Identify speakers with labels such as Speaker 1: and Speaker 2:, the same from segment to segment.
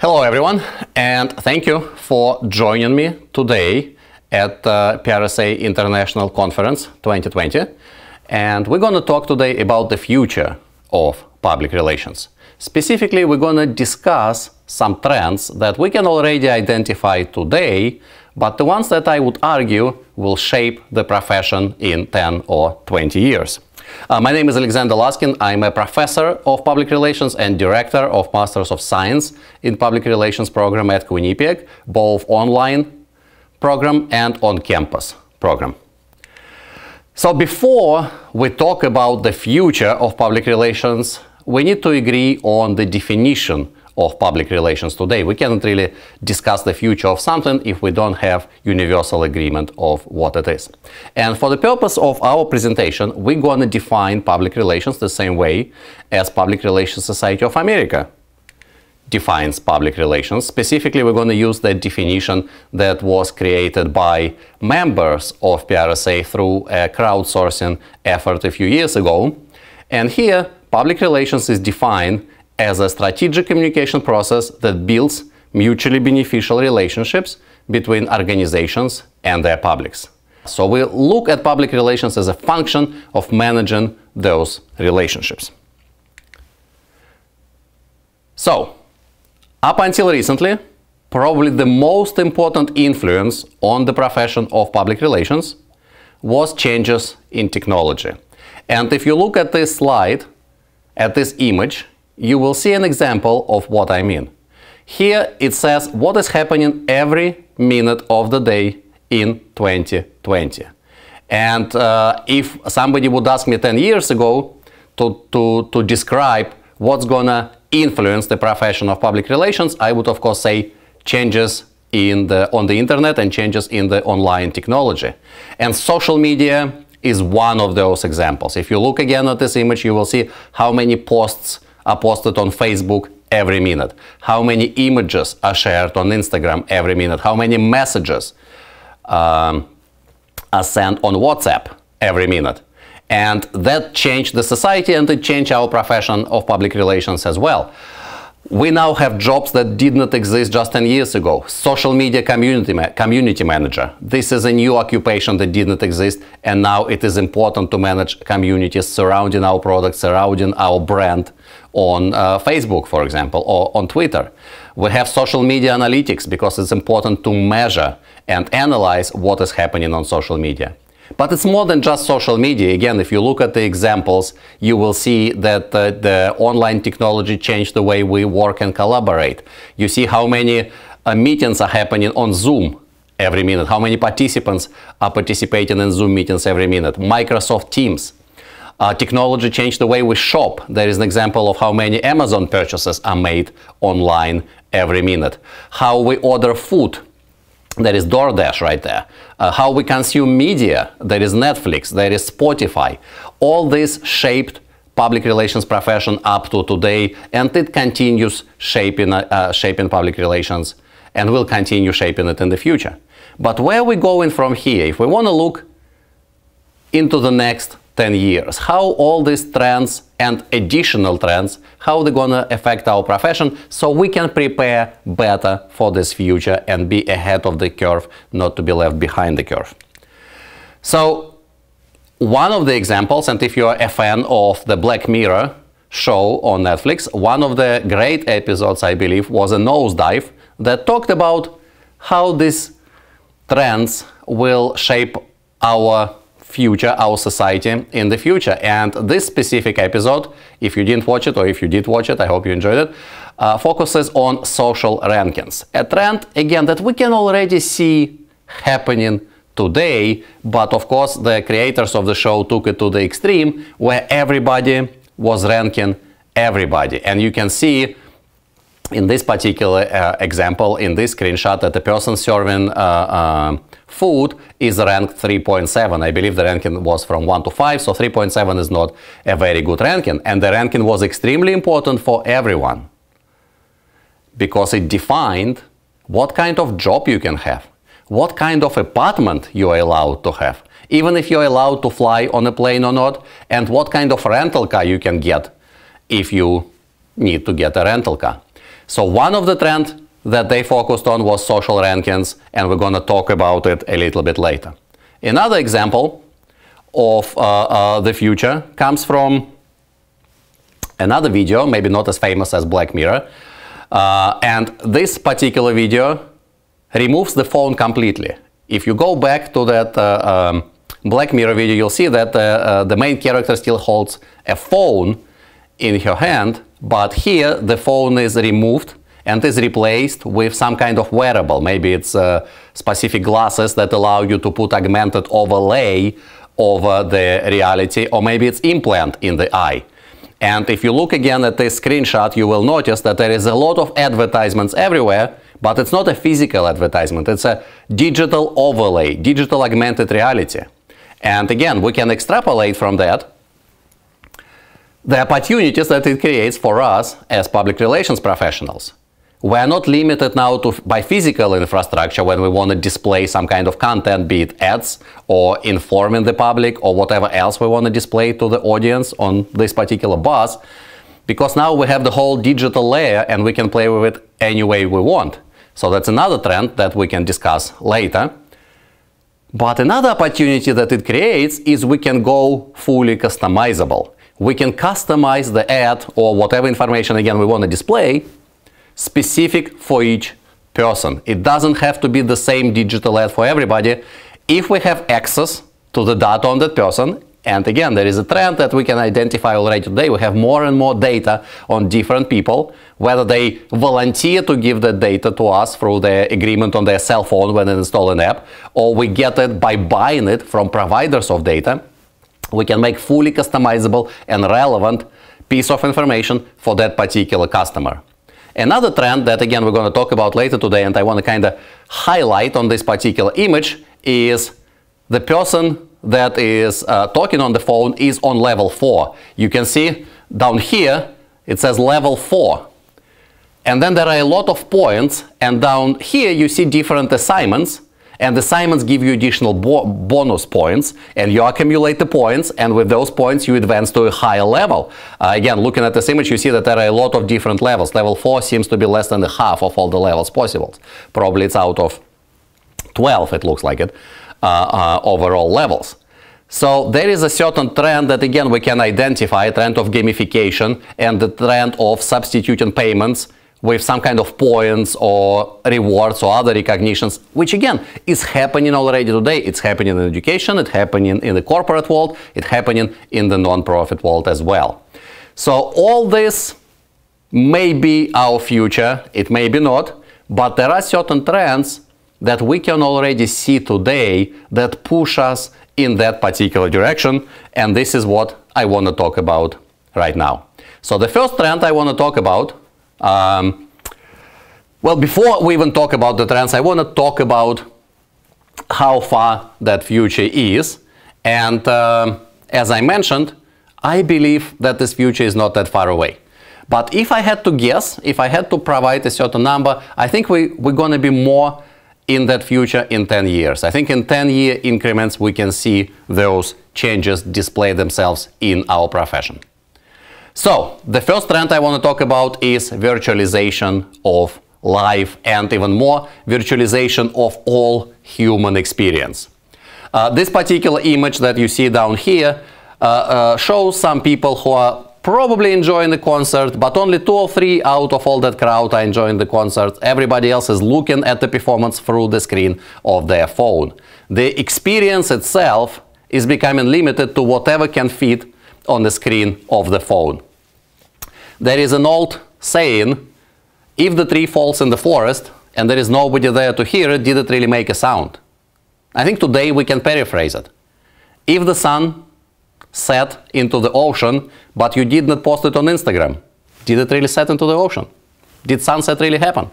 Speaker 1: Hello everyone and thank you for joining me today at uh, PRSA International Conference 2020 and we're going to talk today about the future of public relations. Specifically, we're going to discuss some trends that we can already identify today, but the ones that I would argue will shape the profession in 10 or 20 years. Uh, my name is Alexander Laskin. I'm a professor of public relations and director of Masters of Science in Public Relations program at Quinnipiac, both online program and on campus program. So before we talk about the future of public relations, we need to agree on the definition of public relations today. We cannot really discuss the future of something if we don't have universal agreement of what it is. And for the purpose of our presentation, we're going to define public relations the same way as Public Relations Society of America defines public relations. Specifically, we're going to use the definition that was created by members of PRSA through a crowdsourcing effort a few years ago. And here, public relations is defined as a strategic communication process that builds mutually beneficial relationships between organizations and their publics. So we look at public relations as a function of managing those relationships. So, up until recently, probably the most important influence on the profession of public relations was changes in technology. And if you look at this slide, at this image, you will see an example of what I mean. Here it says what is happening every minute of the day in 2020. And uh, if somebody would ask me 10 years ago to, to, to describe what's gonna influence the profession of public relations, I would of course say changes in the, on the internet and changes in the online technology. And social media is one of those examples. If you look again at this image, you will see how many posts are posted on Facebook every minute, how many images are shared on Instagram every minute, how many messages um, are sent on WhatsApp every minute. And that changed the society and it changed our profession of public relations as well. We now have jobs that did not exist just 10 years ago. Social media community, ma community manager. This is a new occupation that did not exist, and now it is important to manage communities surrounding our products, surrounding our brand, on uh, Facebook, for example, or on Twitter. We have social media analytics because it's important to measure and analyze what is happening on social media. But it's more than just social media. Again, if you look at the examples, you will see that uh, the online technology changed the way we work and collaborate. You see how many uh, meetings are happening on Zoom every minute, how many participants are participating in Zoom meetings every minute, Microsoft Teams uh, technology changed the way we shop. There is an example of how many Amazon purchases are made online every minute. How we order food. There is DoorDash right there. Uh, how we consume media. There is Netflix. There is Spotify. All this shaped public relations profession up to today, and it continues shaping, uh, shaping public relations and will continue shaping it in the future. But where are we going from here? If we want to look into the next 10 years. How all these trends and additional trends, how they're gonna affect our profession so we can prepare better for this future and be ahead of the curve, not to be left behind the curve. So one of the examples, and if you're a fan of the Black Mirror show on Netflix, one of the great episodes, I believe, was a nosedive that talked about how these trends will shape our future, our society in the future. And this specific episode, if you didn't watch it or if you did watch it, I hope you enjoyed it, uh, focuses on social rankings. A trend, again, that we can already see happening today, but of course the creators of the show took it to the extreme where everybody was ranking everybody. And you can see in this particular uh, example, in this screenshot, that the person serving uh, uh, food is ranked 3.7. I believe the ranking was from 1 to 5, so 3.7 is not a very good ranking. And the ranking was extremely important for everyone because it defined what kind of job you can have, what kind of apartment you are allowed to have, even if you're allowed to fly on a plane or not, and what kind of rental car you can get if you need to get a rental car. So one of the trends that they focused on was social rankings, and we're going to talk about it a little bit later. Another example of uh, uh, the future comes from another video, maybe not as famous as Black Mirror. Uh, and this particular video removes the phone completely. If you go back to that uh, um, Black Mirror video, you'll see that uh, uh, the main character still holds a phone in her hand, but here the phone is removed and is replaced with some kind of wearable. Maybe it's uh, specific glasses that allow you to put augmented overlay over the reality, or maybe it's implant in the eye. And if you look again at this screenshot, you will notice that there is a lot of advertisements everywhere, but it's not a physical advertisement, it's a digital overlay, digital augmented reality. And again, we can extrapolate from that the opportunities that it creates for us as public relations professionals. We're not limited now to, by physical infrastructure when we want to display some kind of content, be it ads or informing the public or whatever else we want to display to the audience on this particular bus, because now we have the whole digital layer and we can play with it any way we want. So that's another trend that we can discuss later. But another opportunity that it creates is we can go fully customizable we can customize the ad or whatever information again we want to display specific for each person. It doesn't have to be the same digital ad for everybody if we have access to the data on that person and again, there is a trend that we can identify already today. We have more and more data on different people, whether they volunteer to give the data to us through their agreement on their cell phone when they install an app, or we get it by buying it from providers of data we can make fully customizable and relevant piece of information for that particular customer. Another trend that again we're going to talk about later today and I want to kind of highlight on this particular image is the person that is uh, talking on the phone is on level 4. You can see down here it says level 4 and then there are a lot of points and down here you see different assignments and the assignments give you additional bo bonus points, and you accumulate the points, and with those points you advance to a higher level. Uh, again, looking at this image, you see that there are a lot of different levels. Level 4 seems to be less than half of all the levels possible. Probably it's out of 12, it looks like it, uh, uh, overall levels. So there is a certain trend that again we can identify, a trend of gamification and the trend of substituting payments with some kind of points or rewards or other recognitions, which again is happening already today. It's happening in education, it's happening in the corporate world, it's happening in the nonprofit world as well. So all this may be our future, it may be not, but there are certain trends that we can already see today that push us in that particular direction, and this is what I want to talk about right now. So the first trend I want to talk about um, well, before we even talk about the trends, I want to talk about how far that future is. And uh, as I mentioned, I believe that this future is not that far away. But if I had to guess, if I had to provide a certain number, I think we, we're going to be more in that future in 10 years. I think in 10-year increments, we can see those changes display themselves in our profession. So the first trend I want to talk about is virtualization of life and even more virtualization of all human experience. Uh, this particular image that you see down here uh, uh, shows some people who are probably enjoying the concert, but only two or three out of all that crowd are enjoying the concert. Everybody else is looking at the performance through the screen of their phone. The experience itself is becoming limited to whatever can fit on the screen of the phone. There is an old saying, if the tree falls in the forest and there is nobody there to hear it, did it really make a sound? I think today we can paraphrase it. If the sun set into the ocean, but you did not post it on Instagram, did it really set into the ocean? Did sunset really happen?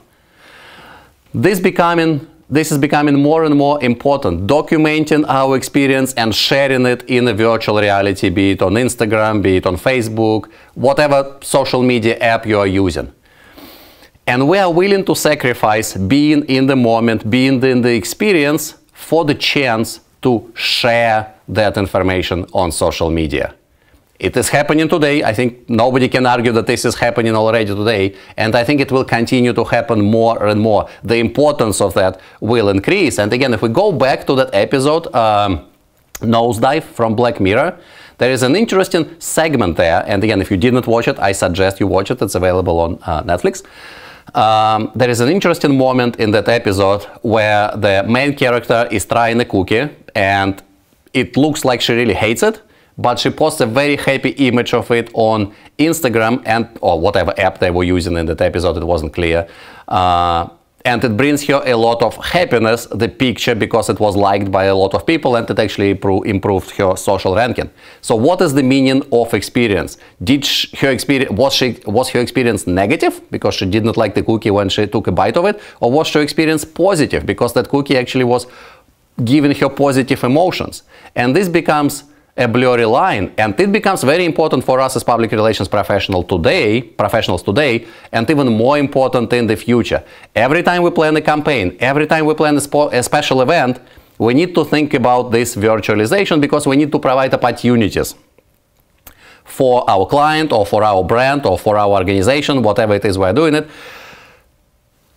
Speaker 1: This becoming this is becoming more and more important, documenting our experience and sharing it in a virtual reality, be it on Instagram, be it on Facebook, whatever social media app you are using. And we are willing to sacrifice being in the moment, being in the experience for the chance to share that information on social media. It is happening today. I think nobody can argue that this is happening already today. And I think it will continue to happen more and more. The importance of that will increase. And again, if we go back to that episode, um, Nosedive from Black Mirror, there is an interesting segment there. And again, if you didn't watch it, I suggest you watch it. It's available on uh, Netflix. Um, there is an interesting moment in that episode where the main character is trying a cookie and it looks like she really hates it but she posted a very happy image of it on Instagram and or whatever app they were using in that episode, it wasn't clear. Uh, and it brings her a lot of happiness, the picture, because it was liked by a lot of people and it actually improved her social ranking. So what is the meaning of experience? Did her experience, was, she, was her experience negative because she did not like the cookie when she took a bite of it? Or was her experience positive because that cookie actually was giving her positive emotions? And this becomes a blurry line and it becomes very important for us as public relations professional today, professionals today and even more important in the future. Every time we plan a campaign, every time we plan a, a special event, we need to think about this virtualization because we need to provide opportunities for our client or for our brand or for our organization, whatever it is we're doing it,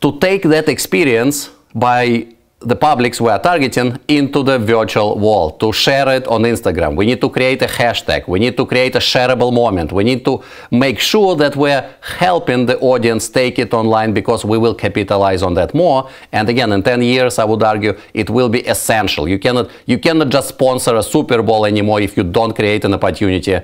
Speaker 1: to take that experience by the publics we are targeting into the virtual world to share it on Instagram. We need to create a hashtag. We need to create a shareable moment. We need to make sure that we're helping the audience take it online because we will capitalize on that more. And again, in 10 years, I would argue it will be essential. You cannot, you cannot just sponsor a Super Bowl anymore if you don't create an opportunity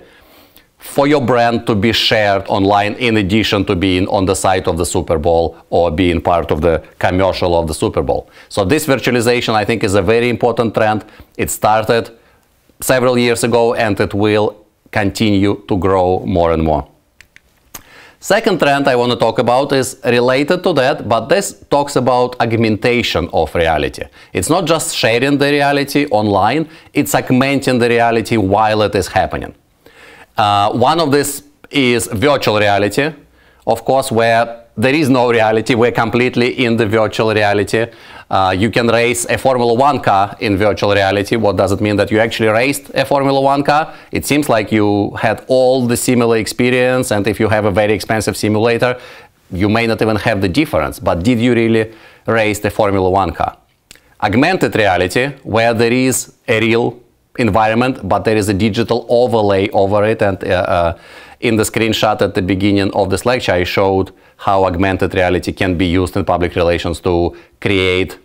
Speaker 1: for your brand to be shared online in addition to being on the site of the Super Bowl or being part of the commercial of the Super Bowl. So this virtualization, I think, is a very important trend. It started several years ago and it will continue to grow more and more. Second trend I want to talk about is related to that, but this talks about augmentation of reality. It's not just sharing the reality online, it's augmenting the reality while it is happening. Uh, one of this is virtual reality, of course, where there is no reality. We're completely in the virtual reality. Uh, you can race a Formula One car in virtual reality. What does it mean that you actually raced a Formula One car? It seems like you had all the similar experience, and if you have a very expensive simulator, you may not even have the difference. But did you really race the Formula One car? Augmented reality, where there is a real environment, but there is a digital overlay over it. And uh, uh, in the screenshot at the beginning of this lecture, I showed how augmented reality can be used in public relations to create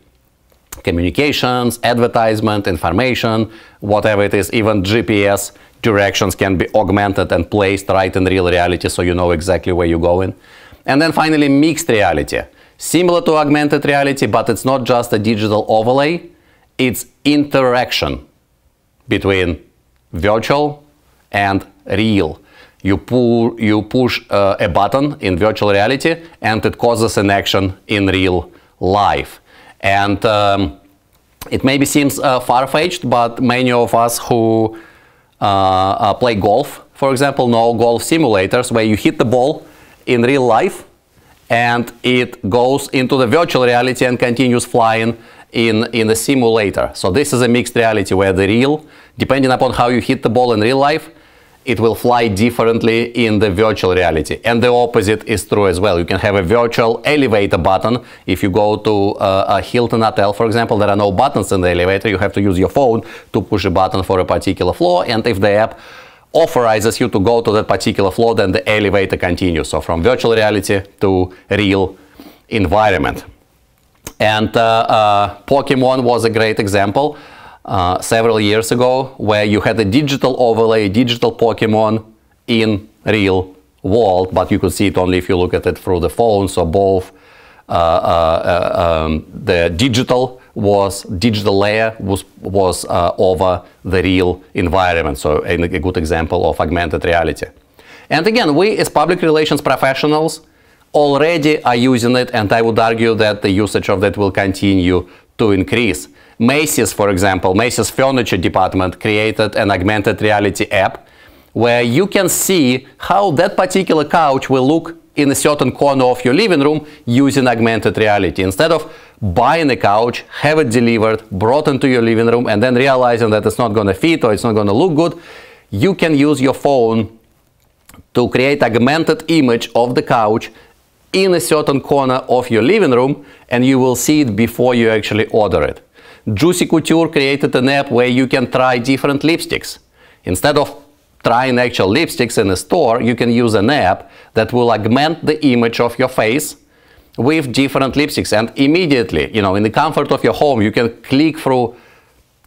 Speaker 1: communications, advertisement, information, whatever it is, even GPS directions can be augmented and placed right in real reality so you know exactly where you're going. And then finally, mixed reality. Similar to augmented reality, but it's not just a digital overlay, it's interaction between virtual and real. You, pull, you push uh, a button in virtual reality and it causes an action in real life. And um, it maybe seems uh, far-fetched, but many of us who uh, uh play golf, for example, know golf simulators where you hit the ball in real life and it goes into the virtual reality and continues flying in, in the simulator. So this is a mixed reality where the real, depending upon how you hit the ball in real life, it will fly differently in the virtual reality. And the opposite is true as well. You can have a virtual elevator button. If you go to uh, a Hilton hotel, for example, there are no buttons in the elevator. You have to use your phone to push a button for a particular floor. And if the app authorizes you to go to that particular floor, then the elevator continues. So from virtual reality to real environment. And uh, uh, Pokemon was a great example uh, several years ago where you had a digital overlay, digital Pokemon in real world, but you could see it only if you look at it through the phone. So both uh, uh, um, the digital was digital layer was was uh, over the real environment. So a, a good example of augmented reality. And again, we as public relations professionals already are using it, and I would argue that the usage of that will continue to increase. Macy's, for example, Macy's furniture department created an augmented reality app where you can see how that particular couch will look in a certain corner of your living room using augmented reality. Instead of buying a couch, have it delivered, brought into your living room, and then realizing that it's not going to fit or it's not going to look good, you can use your phone to create augmented image of the couch in a certain corner of your living room and you will see it before you actually order it. Juicy Couture created an app where you can try different lipsticks. Instead of trying actual lipsticks in a store, you can use an app that will augment the image of your face with different lipsticks and immediately, you know, in the comfort of your home, you can click through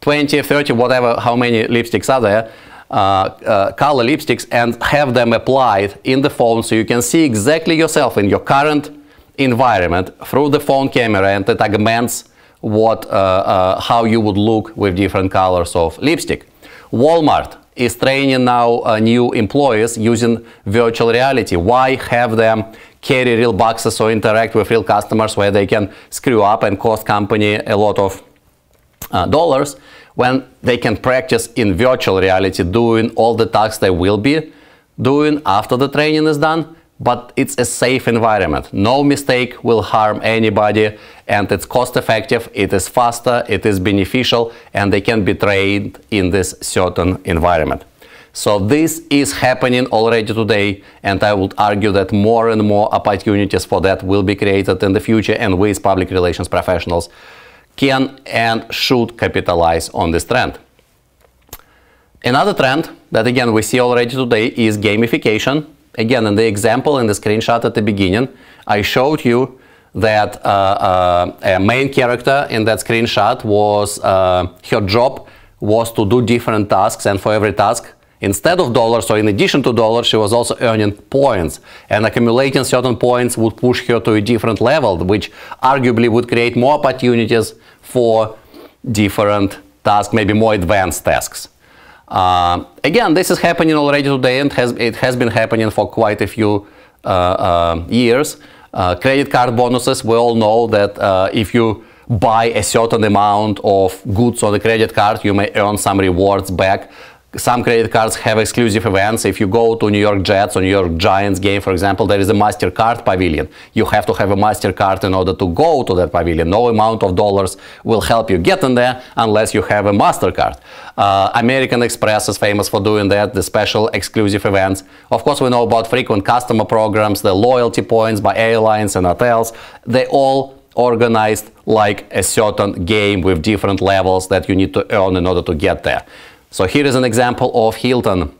Speaker 1: 20, 30, whatever, how many lipsticks are there, uh, uh, color lipsticks and have them applied in the phone so you can see exactly yourself in your current environment through the phone camera and it augments what, uh, how you would look with different colors of lipstick. Walmart is training now uh, new employees using virtual reality. Why have them carry real boxes or interact with real customers where they can screw up and cost company a lot of uh, dollars when they can practice in virtual reality doing all the tasks they will be doing after the training is done, but it's a safe environment. No mistake will harm anybody and it's cost effective, it is faster, it is beneficial and they can be trained in this certain environment. So this is happening already today and I would argue that more and more opportunities for that will be created in the future and with public relations professionals can and should capitalize on this trend. Another trend that again we see already today is gamification. Again, in the example in the screenshot at the beginning, I showed you that uh, uh, a main character in that screenshot was uh, her job was to do different tasks and for every task Instead of dollars or in addition to dollars, she was also earning points. And accumulating certain points would push her to a different level, which arguably would create more opportunities for different tasks, maybe more advanced tasks. Uh, again, this is happening already today and has, it has been happening for quite a few uh, uh, years. Uh, credit card bonuses, we all know that uh, if you buy a certain amount of goods on the credit card, you may earn some rewards back some credit cards have exclusive events. If you go to New York Jets or New York Giants game, for example, there is a MasterCard pavilion. You have to have a MasterCard in order to go to that pavilion. No amount of dollars will help you get in there unless you have a MasterCard. Uh, American Express is famous for doing that, the special exclusive events. Of course, we know about frequent customer programs, the loyalty points by airlines and hotels. They all organized like a certain game with different levels that you need to earn in order to get there. So here is an example of Hilton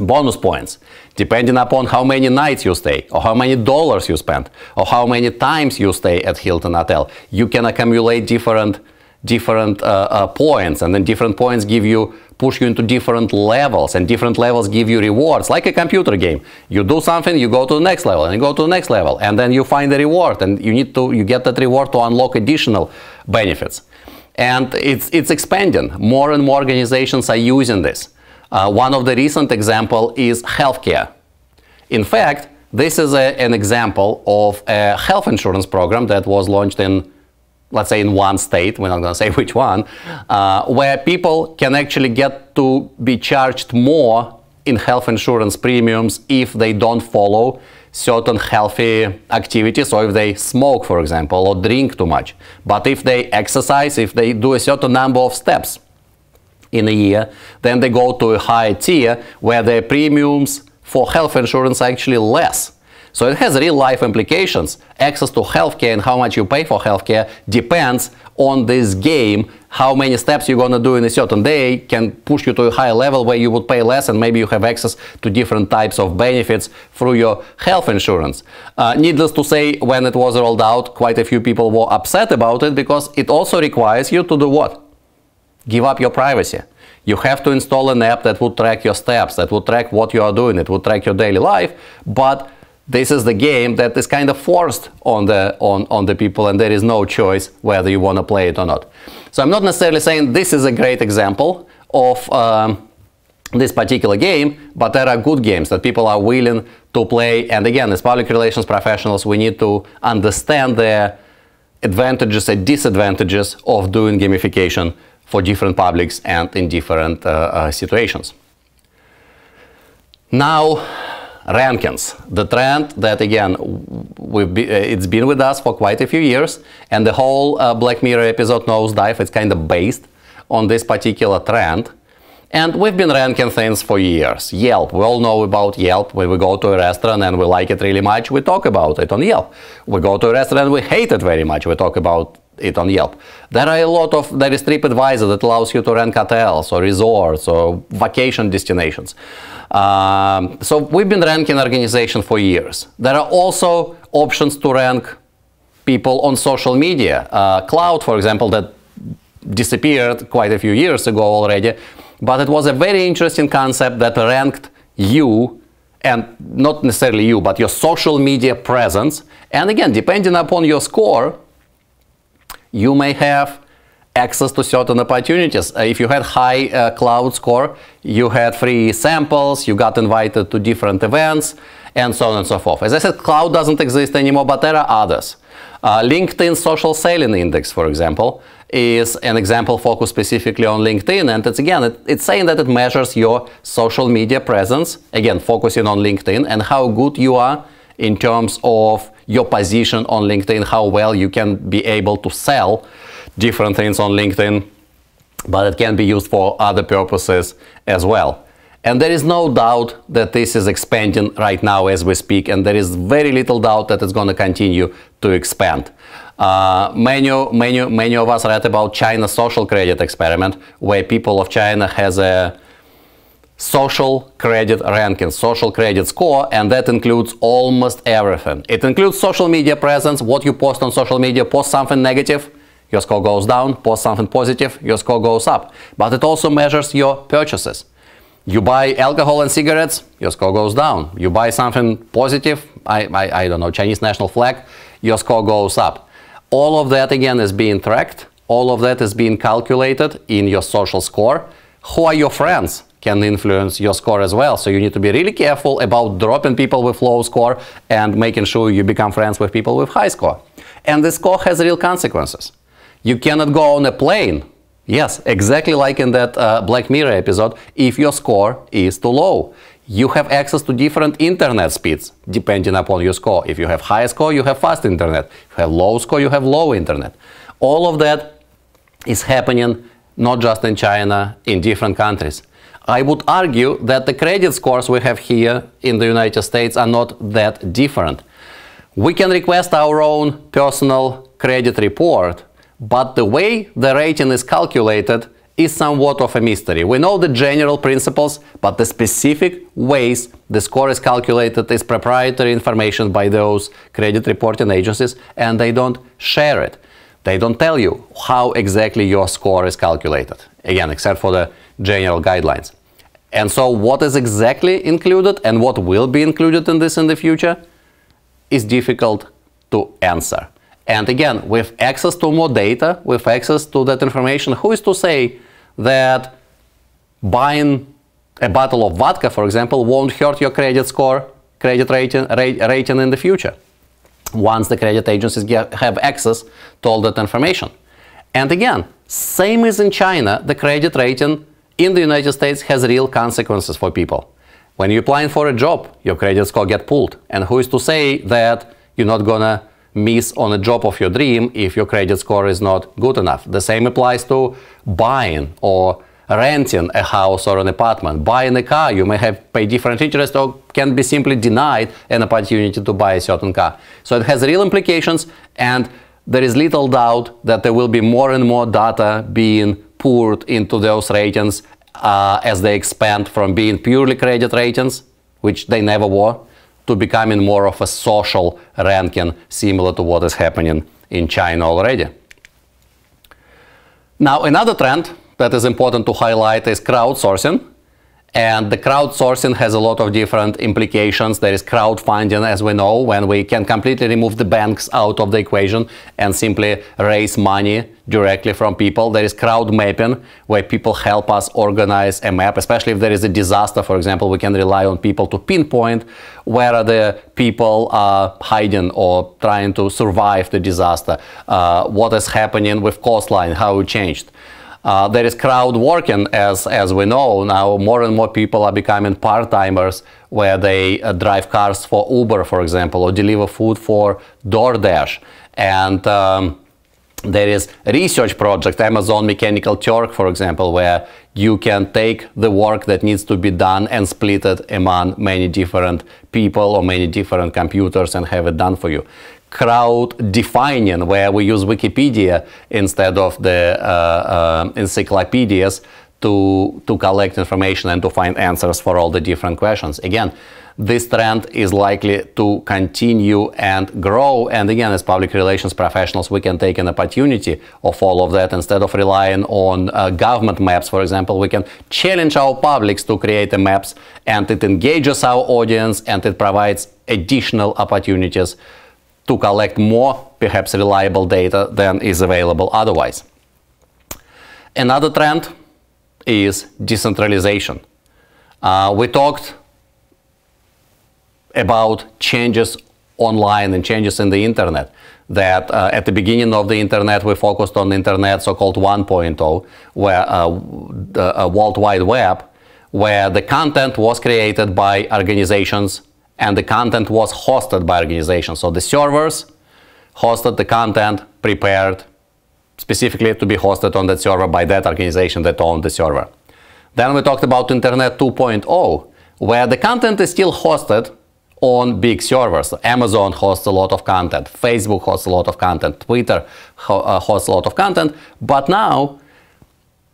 Speaker 1: bonus points. Depending upon how many nights you stay, or how many dollars you spend, or how many times you stay at Hilton Hotel, you can accumulate different different uh, uh, points and then different points give you push you into different levels and different levels give you rewards like a computer game you do something you go to the next level and you go to the next level and then you find the reward and you need to you get that reward to unlock additional benefits and it's, it's expanding. More and more organizations are using this. Uh, one of the recent example is healthcare. In fact, this is a, an example of a health insurance program that was launched in, let's say, in one state, we're not going to say which one, uh, where people can actually get to be charged more in health insurance premiums if they don't follow certain healthy activities or if they smoke, for example, or drink too much. But if they exercise, if they do a certain number of steps in a year, then they go to a higher tier where their premiums for health insurance are actually less. So it has real life implications. Access to healthcare and how much you pay for healthcare depends on this game how many steps you're gonna do in a certain day can push you to a higher level where you would pay less and maybe you have access to different types of benefits through your health insurance. Uh, needless to say, when it was rolled out, quite a few people were upset about it because it also requires you to do what? Give up your privacy. You have to install an app that would track your steps, that would track what you are doing, it would track your daily life, but this is the game that is kind of forced on the on on the people and there is no choice whether you want to play it or not so i'm not necessarily saying this is a great example of um, this particular game but there are good games that people are willing to play and again as public relations professionals we need to understand the advantages and disadvantages of doing gamification for different publics and in different uh, uh, situations now rankings the trend that again, be, uh, it's been with us for quite a few years and the whole uh, Black Mirror episode Nosedive is kind of based on this particular trend. And we've been ranking things for years. Yelp, we all know about Yelp. When we go to a restaurant and we like it really much, we talk about it on Yelp. We go to a restaurant we hate it very much, we talk about it on Yelp. There are a lot of, there is TripAdvisor that allows you to rank hotels or resorts or vacation destinations. Um, so we've been ranking organization for years. There are also options to rank people on social media. Uh, Cloud, for example, that disappeared quite a few years ago already, but it was a very interesting concept that ranked you and not necessarily you, but your social media presence. And again, depending upon your score, you may have access to certain opportunities. Uh, if you had high uh, cloud score, you had free samples, you got invited to different events, and so on and so forth. As I said, cloud doesn't exist anymore, but there are others. Uh, LinkedIn Social Selling Index, for example, is an example focused specifically on LinkedIn. And it's again, it, it's saying that it measures your social media presence, again, focusing on LinkedIn and how good you are in terms of your position on LinkedIn, how well you can be able to sell different things on LinkedIn, but it can be used for other purposes as well. And there is no doubt that this is expanding right now as we speak, and there is very little doubt that it's going to continue to expand. Uh, many, many, many of us read about China's social credit experiment, where people of China has a social credit ranking, social credit score, and that includes almost everything. It includes social media presence, what you post on social media, post something negative, your score goes down, post something positive, your score goes up. But it also measures your purchases. You buy alcohol and cigarettes, your score goes down. You buy something positive, I, I, I don't know, Chinese national flag, your score goes up. All of that again is being tracked. All of that is being calculated in your social score. Who are your friends? can influence your score as well. So you need to be really careful about dropping people with low score and making sure you become friends with people with high score. And the score has real consequences. You cannot go on a plane. Yes, exactly like in that uh, Black Mirror episode, if your score is too low. You have access to different internet speeds depending upon your score. If you have high score, you have fast internet. If you have low score, you have low internet. All of that is happening not just in China, in different countries. I would argue that the credit scores we have here in the United States are not that different. We can request our own personal credit report but the way the rating is calculated is somewhat of a mystery. We know the general principles, but the specific ways the score is calculated is proprietary information by those credit reporting agencies and they don't share it. They don't tell you how exactly your score is calculated, again, except for the general guidelines. And so what is exactly included and what will be included in this in the future is difficult to answer. And again, with access to more data, with access to that information, who is to say that buying a bottle of vodka, for example, won't hurt your credit score, credit rating, rating in the future, once the credit agencies get, have access to all that information. And again, same as in China, the credit rating in the United States has real consequences for people. When you're applying for a job, your credit score get pulled. And who is to say that you're not gonna miss on a job of your dream if your credit score is not good enough. The same applies to buying or renting a house or an apartment. Buying a car, you may have pay different interest or can be simply denied an opportunity to buy a certain car. So it has real implications and there is little doubt that there will be more and more data being poured into those ratings uh, as they expand from being purely credit ratings, which they never were, to becoming more of a social ranking, similar to what is happening in China already. Now, another trend that is important to highlight is crowdsourcing. And the crowdsourcing has a lot of different implications. There is crowdfunding, as we know, when we can completely remove the banks out of the equation and simply raise money directly from people. There is crowd mapping, where people help us organize a map, especially if there is a disaster, for example, we can rely on people to pinpoint where are the people are uh, hiding or trying to survive the disaster, uh, what is happening with coastline, how it changed. Uh, there is crowd working, as, as we know. Now, more and more people are becoming part timers where they uh, drive cars for Uber, for example, or deliver food for DoorDash. And um, there is research project, Amazon Mechanical Turk, for example, where you can take the work that needs to be done and split it among many different people or many different computers and have it done for you crowd defining, where we use Wikipedia instead of the uh, uh, encyclopedias to, to collect information and to find answers for all the different questions. Again, this trend is likely to continue and grow. And again, as public relations professionals, we can take an opportunity of all of that. Instead of relying on uh, government maps, for example, we can challenge our publics to create the maps and it engages our audience and it provides additional opportunities to collect more, perhaps reliable data than is available otherwise. Another trend is decentralization. Uh, we talked about changes online and changes in the internet that uh, at the beginning of the internet we focused on the internet so-called 1.0 where uh, the, a uh, world wide web where the content was created by organizations and the content was hosted by organization. So the servers hosted the content prepared specifically to be hosted on that server by that organization that owned the server. Then we talked about Internet 2.0, where the content is still hosted on big servers. Amazon hosts a lot of content, Facebook hosts a lot of content, Twitter ho uh, hosts a lot of content, but now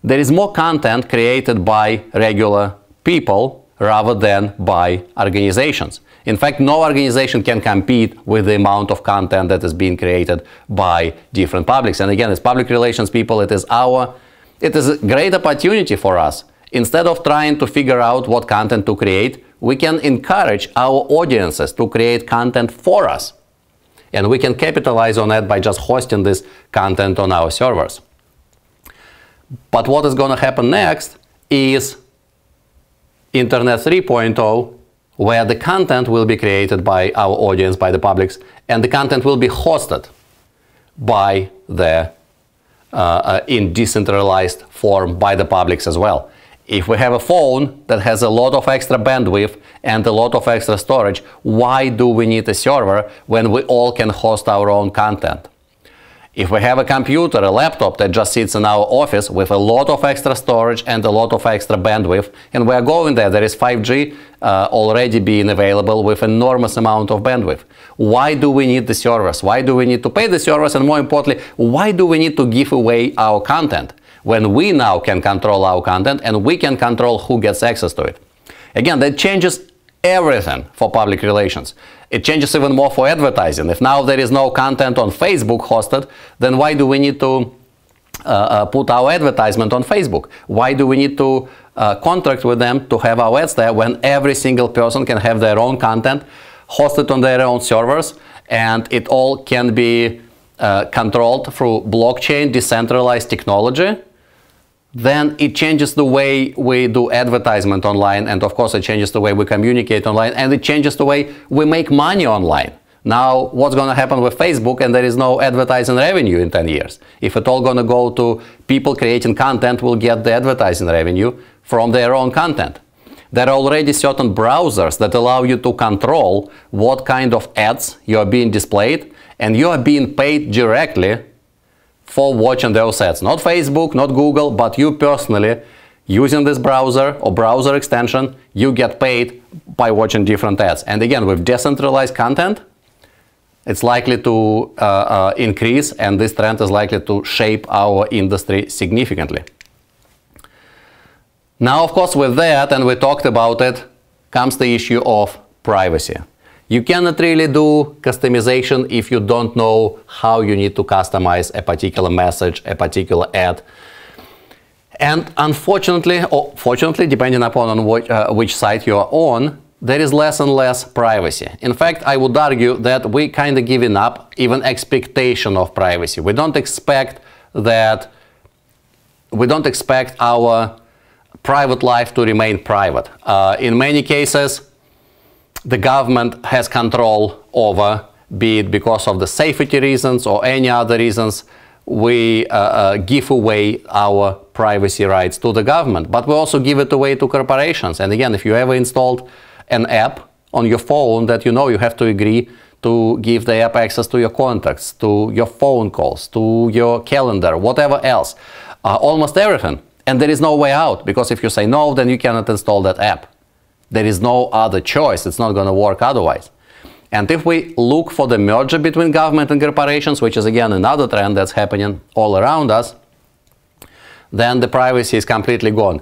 Speaker 1: there is more content created by regular people rather than by organizations. In fact, no organization can compete with the amount of content that is being created by different publics. And again, as public relations people, it is our, it is a great opportunity for us. Instead of trying to figure out what content to create, we can encourage our audiences to create content for us. And we can capitalize on that by just hosting this content on our servers. But what is going to happen next is Internet 3.0, where the content will be created by our audience, by the publics, and the content will be hosted by the uh, uh, in decentralized form by the publics as well. If we have a phone that has a lot of extra bandwidth and a lot of extra storage, why do we need a server when we all can host our own content? If we have a computer, a laptop that just sits in our office with a lot of extra storage and a lot of extra bandwidth, and we're going there, there is 5G uh, already being available with enormous amount of bandwidth. Why do we need the servers? Why do we need to pay the servers? And more importantly, why do we need to give away our content when we now can control our content and we can control who gets access to it? Again, that changes everything for public relations. It changes even more for advertising. If now there is no content on Facebook hosted, then why do we need to uh, uh, put our advertisement on Facebook? Why do we need to uh, contract with them to have our ads there when every single person can have their own content hosted on their own servers and it all can be uh, controlled through blockchain decentralized technology then it changes the way we do advertisement online and of course it changes the way we communicate online and it changes the way we make money online. Now, what's going to happen with Facebook and there is no advertising revenue in 10 years? If it's all going to go to people creating content will get the advertising revenue from their own content. There are already certain browsers that allow you to control what kind of ads you are being displayed and you are being paid directly for watching those ads. Not Facebook, not Google, but you personally using this browser or browser extension, you get paid by watching different ads. And again, with decentralized content, it's likely to uh, uh, increase and this trend is likely to shape our industry significantly. Now, of course, with that, and we talked about it, comes the issue of privacy. You cannot really do customization if you don't know how you need to customize a particular message, a particular ad. And unfortunately, or fortunately, depending upon on uh, which site you are on, there is less and less privacy. In fact, I would argue that we kind of giving up even expectation of privacy. We don't expect that we don't expect our private life to remain private. Uh, in many cases, the government has control over, be it because of the safety reasons or any other reasons, we uh, uh, give away our privacy rights to the government, but we also give it away to corporations. And again, if you ever installed an app on your phone that you know you have to agree to give the app access to your contacts, to your phone calls, to your calendar, whatever else, uh, almost everything. And there is no way out because if you say no, then you cannot install that app. There is no other choice. It's not going to work otherwise. And if we look for the merger between government and corporations, which is again another trend that's happening all around us, then the privacy is completely gone.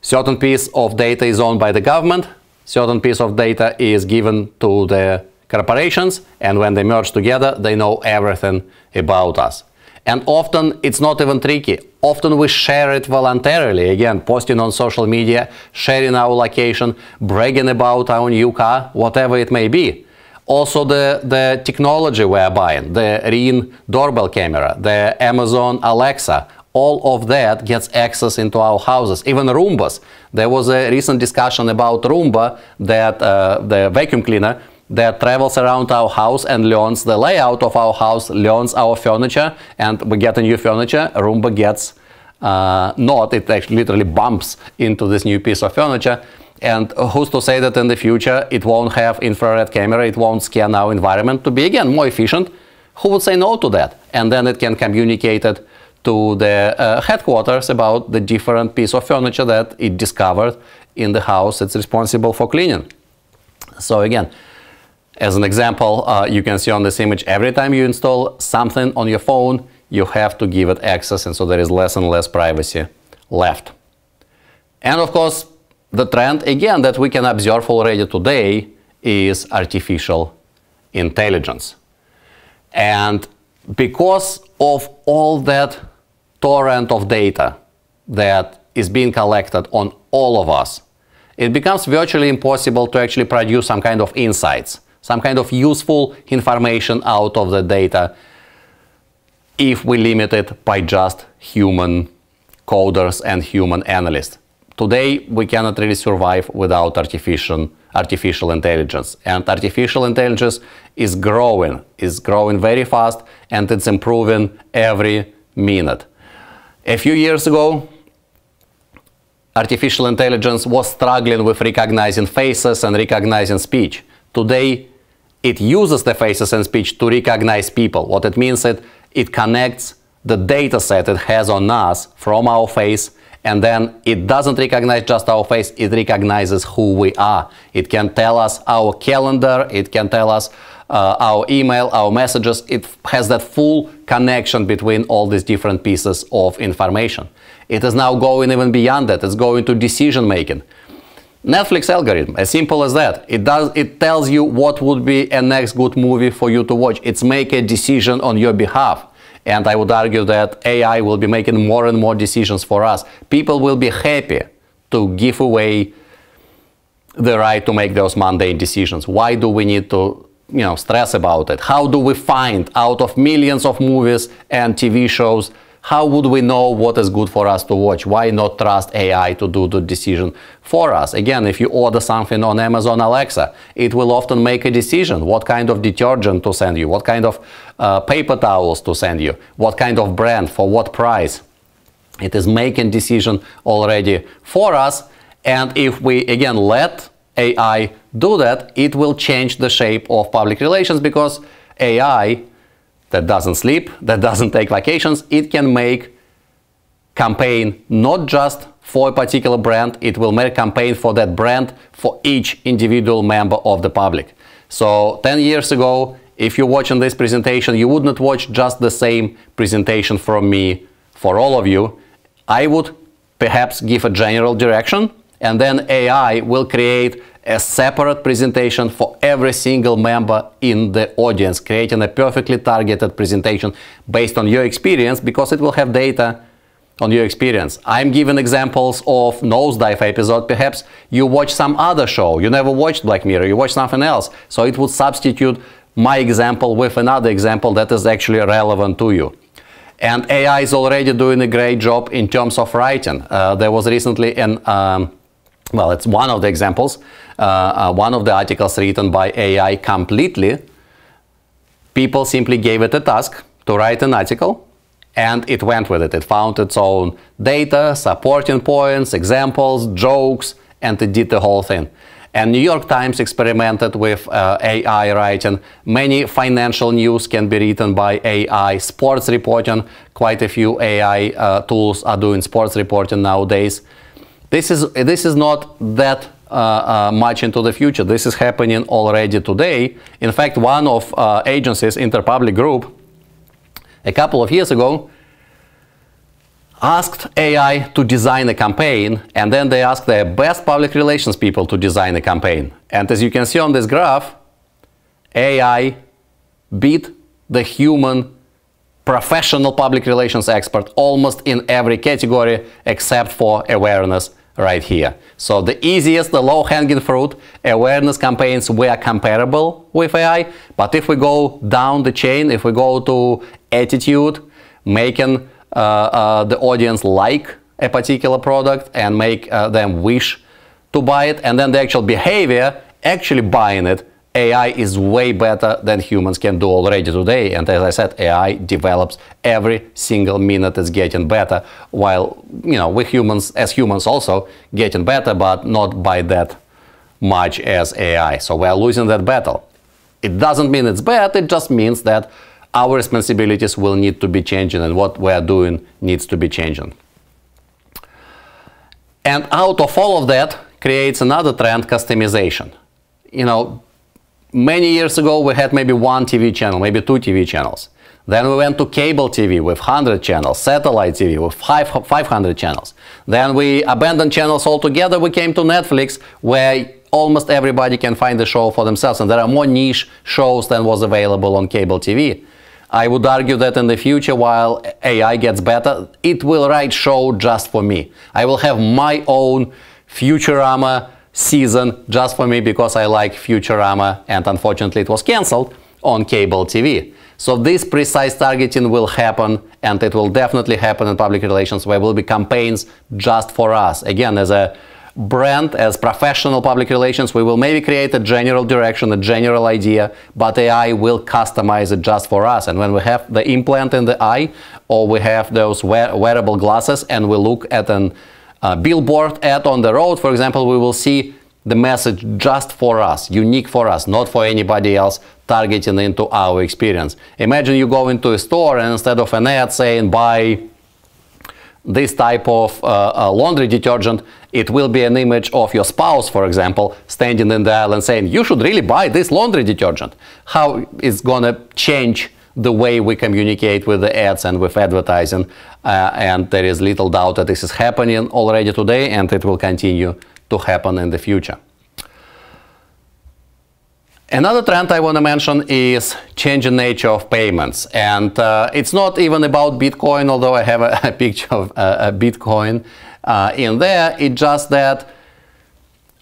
Speaker 1: Certain piece of data is owned by the government, certain piece of data is given to the corporations, and when they merge together, they know everything about us. And often it's not even tricky. Often we share it voluntarily. Again, posting on social media, sharing our location, bragging about our new car, whatever it may be. Also the, the technology we are buying, the Ring doorbell camera, the Amazon Alexa, all of that gets access into our houses, even Roombas. There was a recent discussion about Roomba, that uh, the vacuum cleaner, that travels around our house and learns the layout of our house, learns our furniture, and we get a new furniture, Roomba gets uh, not, it actually literally bumps into this new piece of furniture. And who's to say that in the future it won't have infrared camera, it won't scan our environment to be again more efficient? Who would say no to that? And then it can communicate it to the uh, headquarters about the different piece of furniture that it discovered in the house it's responsible for cleaning. So again, as an example, uh, you can see on this image, every time you install something on your phone, you have to give it access and so there is less and less privacy left. And of course, the trend again that we can observe already today is artificial intelligence. And because of all that torrent of data that is being collected on all of us, it becomes virtually impossible to actually produce some kind of insights some kind of useful information out of the data if we limit it by just human coders and human analysts. Today, we cannot really survive without artificial, artificial intelligence. And artificial intelligence is growing, is growing very fast, and it's improving every minute. A few years ago, artificial intelligence was struggling with recognizing faces and recognizing speech. Today, it uses the faces and speech to recognize people. What it means is it connects the data set it has on us from our face and then it doesn't recognize just our face, it recognizes who we are. It can tell us our calendar, it can tell us uh, our email, our messages. It has that full connection between all these different pieces of information. It is now going even beyond that. It's going to decision making. Netflix algorithm, as simple as that. It does it tells you what would be a next good movie for you to watch. It's make a decision on your behalf. And I would argue that AI will be making more and more decisions for us. People will be happy to give away the right to make those mundane decisions. Why do we need to you know stress about it? How do we find out of millions of movies and TV shows how would we know what is good for us to watch? Why not trust AI to do the decision for us? Again, if you order something on Amazon Alexa, it will often make a decision what kind of detergent to send you, what kind of uh, paper towels to send you, what kind of brand, for what price. It is making decision already for us. And if we again let AI do that, it will change the shape of public relations because AI that doesn't sleep, that doesn't take vacations, it can make campaign not just for a particular brand, it will make campaign for that brand for each individual member of the public. So 10 years ago, if you're watching this presentation, you would not watch just the same presentation from me for all of you. I would perhaps give a general direction and then AI will create a separate presentation for every single member in the audience, creating a perfectly targeted presentation based on your experience because it will have data on your experience. I'm giving examples of nosedive episode. Perhaps you watch some other show. You never watched Black Mirror. You watch something else. So it would substitute my example with another example that is actually relevant to you. And AI is already doing a great job in terms of writing. Uh, there was recently an, um, well, it's one of the examples uh, uh, one of the articles written by AI completely, people simply gave it a task to write an article and it went with it. It found its own data, supporting points, examples, jokes, and it did the whole thing. And New York Times experimented with uh, AI writing. Many financial news can be written by AI. Sports reporting, quite a few AI uh, tools are doing sports reporting nowadays. This is, this is not that uh, uh, much into the future. This is happening already today. In fact, one of uh, agencies, Interpublic Group, a couple of years ago, asked AI to design a campaign, and then they asked their best public relations people to design a campaign. And as you can see on this graph, AI beat the human professional public relations expert almost in every category except for awareness right here. So the easiest, the low-hanging fruit, awareness campaigns were comparable with AI, but if we go down the chain, if we go to attitude, making uh, uh, the audience like a particular product and make uh, them wish to buy it, and then the actual behavior, actually buying it, AI is way better than humans can do already today. And as I said, AI develops every single minute. It's getting better. While you know, we humans, as humans, also getting better, but not by that much as AI. So we are losing that battle. It doesn't mean it's bad. It just means that our responsibilities will need to be changing, and what we are doing needs to be changing. And out of all of that creates another trend: customization. You know, many years ago we had maybe one TV channel, maybe two TV channels. Then we went to cable TV with 100 channels, satellite TV with 500 channels. Then we abandoned channels altogether, we came to Netflix where almost everybody can find the show for themselves and there are more niche shows than was available on cable TV. I would argue that in the future, while AI gets better, it will write show just for me. I will have my own Futurama season just for me because I like Futurama and unfortunately it was cancelled on cable TV. So this precise targeting will happen and it will definitely happen in public relations where will be campaigns just for us. Again, as a brand, as professional public relations, we will maybe create a general direction, a general idea, but AI will customize it just for us. And when we have the implant in the eye or we have those wear wearable glasses and we look at an uh, billboard ad on the road, for example, we will see the message just for us, unique for us, not for anybody else, targeting into our experience. Imagine you go into a store and instead of an ad saying buy this type of uh, uh laundry detergent, it will be an image of your spouse, for example, standing in the aisle and saying, you should really buy this laundry detergent. How gonna change the way we communicate with the ads and with advertising. Uh, and there is little doubt that this is happening already today and it will continue to happen in the future. Another trend I want to mention is changing nature of payments. And uh, it's not even about Bitcoin, although I have a, a picture of uh, a Bitcoin uh, in there. It's just that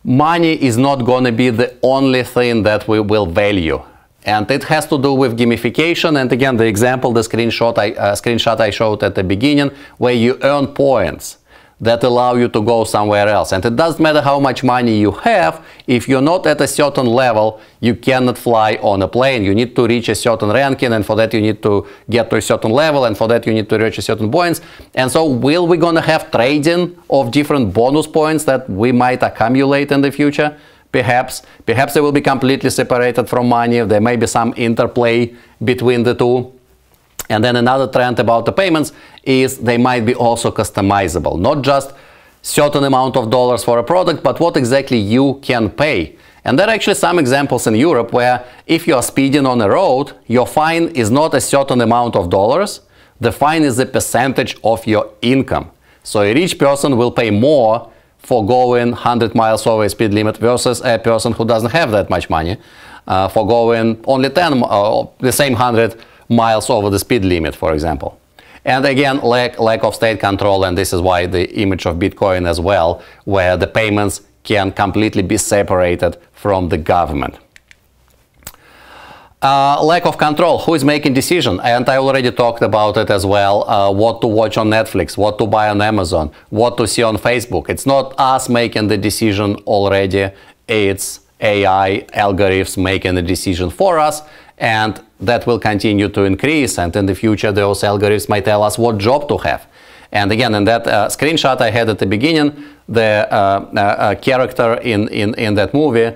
Speaker 1: money is not going to be the only thing that we will value and it has to do with gamification and again the example the screenshot I, uh, screenshot I showed at the beginning where you earn points that allow you to go somewhere else and it doesn't matter how much money you have if you're not at a certain level you cannot fly on a plane you need to reach a certain ranking and for that you need to get to a certain level and for that you need to reach a certain points and so will we gonna have trading of different bonus points that we might accumulate in the future perhaps. Perhaps they will be completely separated from money. There may be some interplay between the two. And then another trend about the payments is they might be also customizable. Not just certain amount of dollars for a product, but what exactly you can pay. And there are actually some examples in Europe where if you are speeding on a road, your fine is not a certain amount of dollars. The fine is a percentage of your income. So a rich person will pay more for going 100 miles over a speed limit versus a person who doesn't have that much money uh, for going only 10, uh, the same 100 miles over the speed limit, for example. And again, lack, lack of state control, and this is why the image of Bitcoin as well, where the payments can completely be separated from the government. Uh, lack of control. Who is making decision? And I already talked about it as well. Uh, what to watch on Netflix, what to buy on Amazon, what to see on Facebook. It's not us making the decision already. It's AI algorithms making the decision for us. And that will continue to increase. And in the future, those algorithms might tell us what job to have. And again, in that uh, screenshot I had at the beginning, the uh, uh, uh, character in, in, in that movie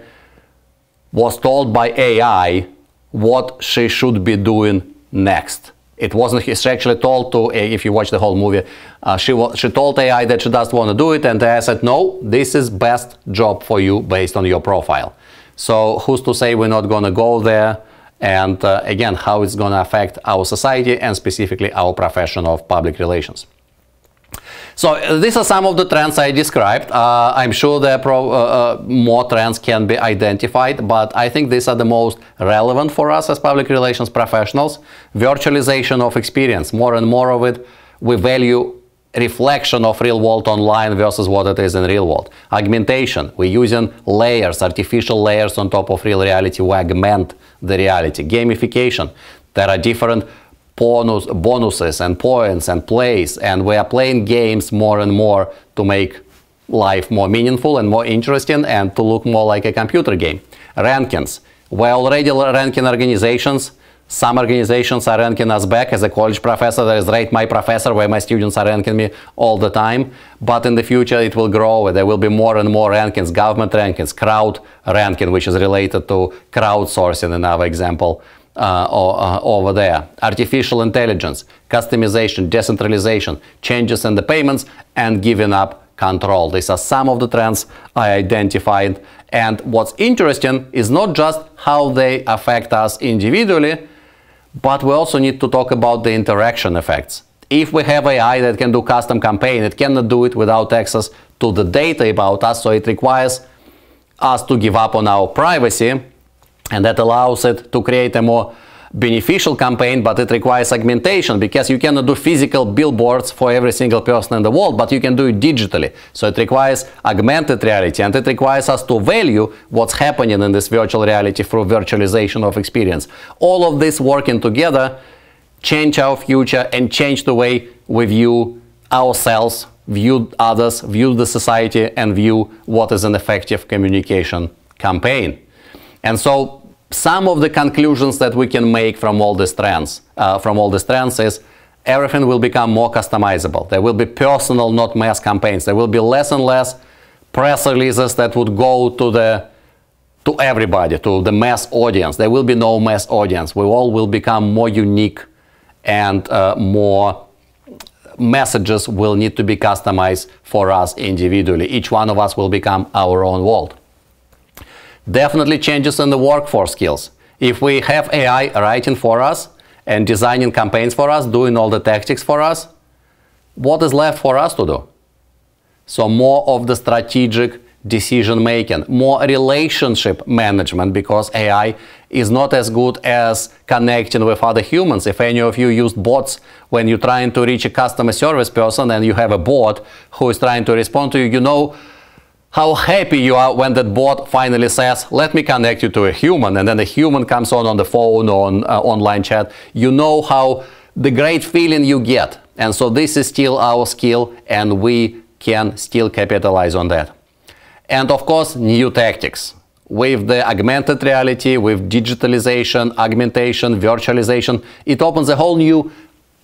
Speaker 1: was told by AI what she should be doing next. It wasn't, she actually told to, if you watch the whole movie, uh, she, she told AI that she doesn't want to do it and AI said, no, this is best job for you based on your profile. So who's to say we're not going to go there? And uh, again, how it's going to affect our society and specifically our profession of public relations. So uh, these are some of the trends I described. Uh, I'm sure there are uh, uh, more trends can be identified, but I think these are the most relevant for us as public relations professionals. Virtualization of experience, more and more of it, we value reflection of real world online versus what it is in real world. Augmentation, we're using layers, artificial layers on top of real reality, we augment the reality. Gamification, there are different bonus, bonuses and points and plays, and we are playing games more and more to make life more meaningful and more interesting and to look more like a computer game. Rankings. We're already ranking organizations. Some organizations are ranking us back. As a college professor, there is Rate My Professor, where my students are ranking me all the time. But in the future, it will grow. There will be more and more rankings, government rankings, crowd ranking, which is related to crowdsourcing, another example. Uh, uh, over there. Artificial intelligence, customization, decentralization, changes in the payments, and giving up control. These are some of the trends I identified. And what's interesting is not just how they affect us individually, but we also need to talk about the interaction effects. If we have AI that can do custom campaign, it cannot do it without access to the data about us, so it requires us to give up on our privacy and that allows it to create a more beneficial campaign, but it requires segmentation because you cannot do physical billboards for every single person in the world, but you can do it digitally. So it requires augmented reality and it requires us to value what's happening in this virtual reality through virtualization of experience. All of this working together change our future and change the way we view ourselves, view others, view the society and view what is an effective communication campaign. And so some of the conclusions that we can make from all these trends, uh, from all these trends is everything will become more customizable. There will be personal, not mass campaigns. There will be less and less press releases that would go to the to everybody, to the mass audience. There will be no mass audience. We all will become more unique and uh, more messages will need to be customized for us individually. Each one of us will become our own world. Definitely changes in the workforce skills. If we have AI writing for us and designing campaigns for us, doing all the tactics for us, what is left for us to do? So more of the strategic decision making, more relationship management because AI is not as good as connecting with other humans. If any of you used bots when you're trying to reach a customer service person and you have a bot who is trying to respond to you, you know how happy you are when that bot finally says, let me connect you to a human, and then the human comes on on the phone or on uh, online chat. You know how the great feeling you get. And so this is still our skill, and we can still capitalize on that. And of course, new tactics. With the augmented reality, with digitalization, augmentation, virtualization, it opens a whole new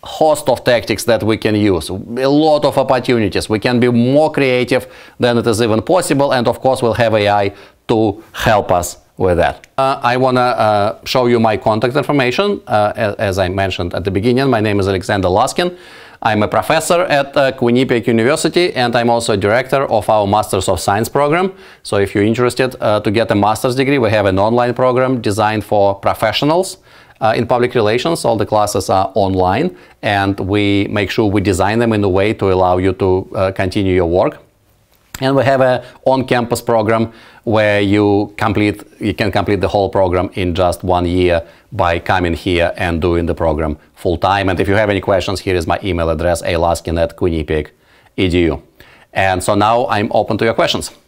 Speaker 1: host of tactics that we can use, a lot of opportunities. We can be more creative than it is even possible, and of course we'll have AI to help us with that. Uh, I want to uh, show you my contact information. Uh, as I mentioned at the beginning, my name is Alexander Laskin. I'm a professor at uh, Quinnipiac University and I'm also a director of our Masters of Science program. So if you're interested uh, to get a master's degree, we have an online program designed for professionals uh, in public relations, all the classes are online, and we make sure we design them in a way to allow you to uh, continue your work. And we have a on-campus program where you complete you can complete the whole program in just one year by coming here and doing the program full time. And if you have any questions, here is my email address alaskin at And so now I'm open to your questions.